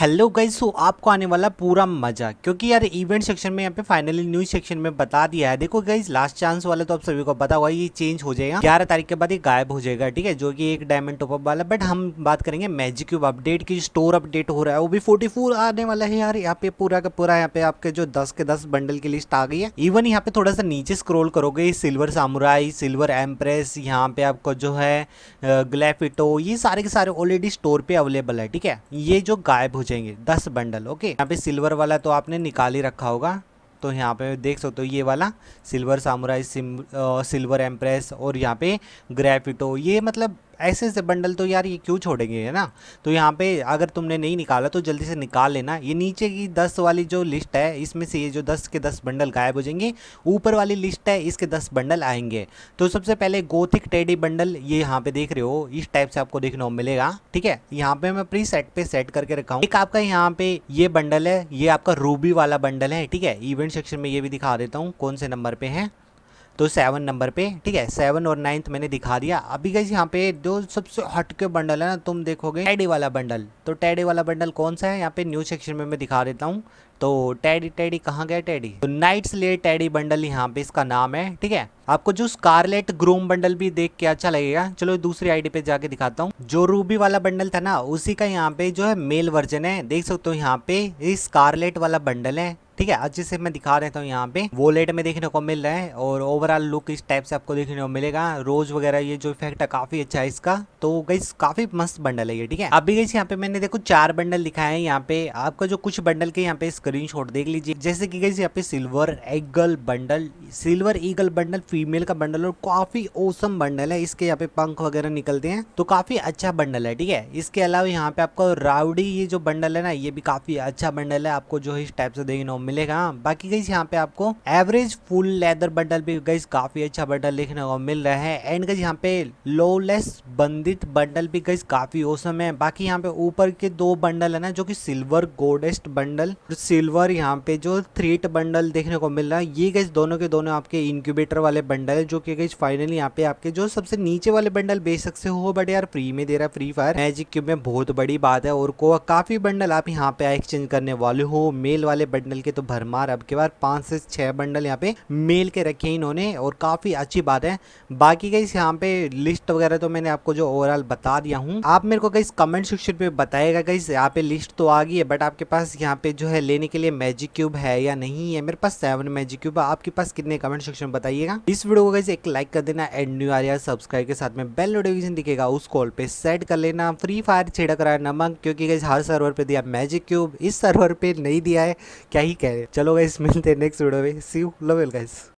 Hello guys so आपको आने वाला पूरा मज़ा क्योंकि यार इवेंट सेक्शन में यहाँ पे फाइनली न्यूज सेक्शन में बता दिया है देखो गाइज लास्ट चांस वाला तो आप सभी को पता हुआ ये चेंज हो जाएगा ग्यारह तारीख के बाद ये गायब हो जाएगा ठीक है जो कि एक डायमंड टॉपअप वाला बट हम बात करेंगे मैजिक क्यूब अपडेट की स्टोर अपडेट हो रहा है वो भी फोर्टी आने वाला है यार यहाँ पे पूरा का पूरा यहाँ पे आपके जो दस के दस बंडल की लिस्ट आ गई है इवन यहाँ पे थोड़ा सा नीचे स्क्रोल करोगे सिल्वर सामुराई सिल्वर एम्प्रेस यहाँ पे आपको जो है ग्लैफिटो ये सारे के सारे ऑलरेडी स्टोर पे अवेलेबल है ठीक है ये जो गायब पूछेंगे दस बंडल ओके यहाँ पे सिल्वर वाला तो आपने निकाल ही रखा होगा तो यहाँ पे देख सकते हो ये वाला सिल्वर सामुराई सिम, सिल्वर एम्प्रेस और यहाँ पे ग्रेफिटो ये मतलब ऐसे ऐसे बंडल तो यार ये क्यों छोड़ेंगे है ना तो यहाँ पे अगर तुमने नहीं निकाला तो जल्दी से निकाल लेना ये नीचे की दस वाली जो लिस्ट है इसमें से ये जो दस के दस बंडल गायब हो जाएंगे ऊपर वाली लिस्ट है इसके दस बंडल आएंगे तो सबसे पहले गोथिक टेडी बंडल ये यहाँ पे देख रहे हो इस टाइप से आपको देखने को मिलेगा ठीक है यहाँ पे मैं प्री सेट पे सेट करके रखा हूँ एक आपका यहाँ पे ये बंडल है ये आपका रूबी वाला बंडल है ठीक है इवेंट सेक्शन में ये भी दिखा देता हूँ कौन से नंबर पे है तो सेवन नंबर पे ठीक है सेवन और नाइन्थ मैंने दिखा दिया अभी गई यहाँ पे जो सबसे हटके बंडल है ना तुम देखोगे टैडी वाला बंडल तो टैडी वाला बंडल कौन सा है यहाँ पे न्यू सेक्शन में मैं दिखा देता हूँ तो टैडी टैडी कहाँ गया टैडी तो नाइट्स ले टैडी बंडल यहाँ पे इसका नाम है ठीक है आपको जो स्कारलेट ग्रोम बंडल भी देख के अच्छा लगेगा चलो दूसरी आईडी पे जाके दिखाता हूँ जो रूबी वाला बंडल था ना उसी का यहाँ पे जो है मेल वर्जन है देख सकते हो यहाँ पे स्कारलेट वाला बंडल है ठीक है अच्छे से मैं दिखा देता हूँ यहाँ पे वॉलेट में देखने को मिल रहा है और ओवरऑल लुक इस टाइप से आपको देखने को मिलेगा रोज वगैरह ये जो इफेक्ट है काफी अच्छा है इसका तो गई काफी मस्त बंडल है ये ठीक है अभी गई यहाँ पे मैंने देखो चार बंडल दिखाए हैं यहाँ पे आपका जो कुछ बंडल के यहाँ पे स्क्रीनशॉट देख लीजिए जैसे कि गई यहाँ पे silver eagle bundle silver eagle bundle female का बंडल और काफी ओसम बंडल है इसके यहाँ पे पंख वगैरह निकलते हैं तो काफी अच्छा बंडल है ठीक है इसके अलावा यहाँ पे आपको राउडी ये जो बंडल है ना ये भी काफी अच्छा बंडल है आपको जो इस टाइप से देखने को मिलेगा हाँ। बाकी गई यहाँ पे आपको एवरेज फुल लेदर बंडल भी गई काफी अच्छा बंडल देखने को मिल रहा है एंड गई यहाँ पे लोलेस बंदित बंडल भी गई काफी ओसम है बाकी यहाँ पे ऊपर के दो बंडल है ना जो की सिल्वर गोडेस्ट बंडल और सिल्वर यहाँ पे जो थ्री बंडल देखने को मिल रहा है ये गैस दोनों के दोनों आपके इंक्यूबेटर वाले बंडल जो कि गैस फाइनली यहाँ पे आपके जो सबसे नीचे वाले बंडल बेच सकते हो बट यार फ्री में दे रहा है फ्री फायर मैजिक क्यूब में बहुत बड़ी बात है और को काफी बंडल आप यहाँ पे एक्सचेंज करने वाले हो मेल वाले बंडल के तो भरमार अब के बार पांच से छह बंडल यहाँ पे मेल के रखे इन्होंने और काफ़ी अच्छी बात है बाकी गई यहाँ पे लिस्ट वगैरह तो मैंने आपको जो ओवरऑल बता दिया हूँ आप मेरे को कई कमेंट सेक्शन पे बताएगा कई यहाँ पे लिस्ट तो आ गई है बट आपके पास यहाँ पे जो है लेने करने के लिए मैजिक क्यूब है या नहीं है मेरे पास सेवन मैजिक क्यूब है आपके पास कितने कमेंट सेक्शन में बताइएगा इस वीडियो को एक लाइक कर देना एंड न्यू आर या सब्सक्राइब के साथ में बेल नोटिफिकेशन दिखेगा उस कॉल पे सेट कर लेना फ्री फायर छेड़ा रहा नमक क्योंकि हर सर्वर पे दिया मैजिक क्यूब इस सर्वर पे नहीं दिया है क्या ही कह रहे चलो गाइस मिलते हैं नेक्स्ट वीडियो में सी यू गाइस